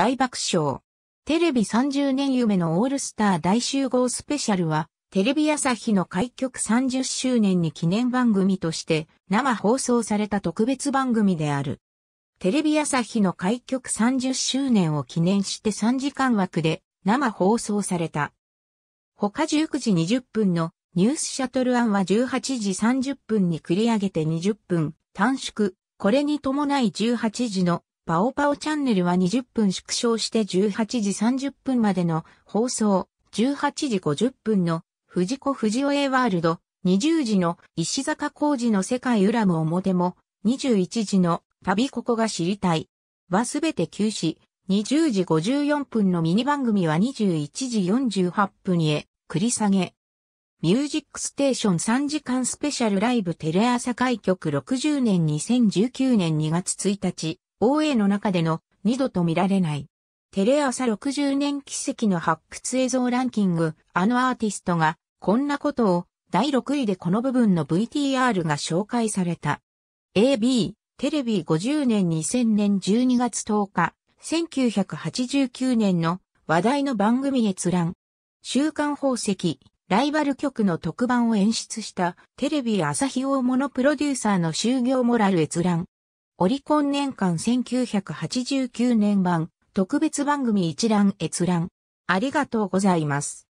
大爆笑。テレビ30年夢のオールスター大集合スペシャルは、テレビ朝日の開局30周年に記念番組として生放送された特別番組である。テレビ朝日の開局30周年を記念して3時間枠で生放送された。他19時20分のニュースシャトルアンは18時30分に繰り上げて20分短縮。これに伴い18時のパオパオチャンネルは20分縮小して18時30分までの放送、18時50分の藤子不二雄 A ワールド、20時の石坂浩二の世界裏も表も、21時の旅ここが知りたいはすべて休止、20時54分のミニ番組は21時48分へ繰り下げ。ミュージックステーション3時間スペシャルライブテレ朝開局60年2019年2月1日、OA の中での二度と見られない。テレ朝60年奇跡の発掘映像ランキング、あのアーティストが、こんなことを、第6位でこの部分の VTR が紹介された。AB、テレビ50年2000年12月10日、1989年の話題の番組閲覧。週刊宝石、ライバル局の特番を演出したテレビ朝日大物プロデューサーの就業モラル閲覧。オリコン年間1989年版特別番組一覧閲覧。ありがとうございます。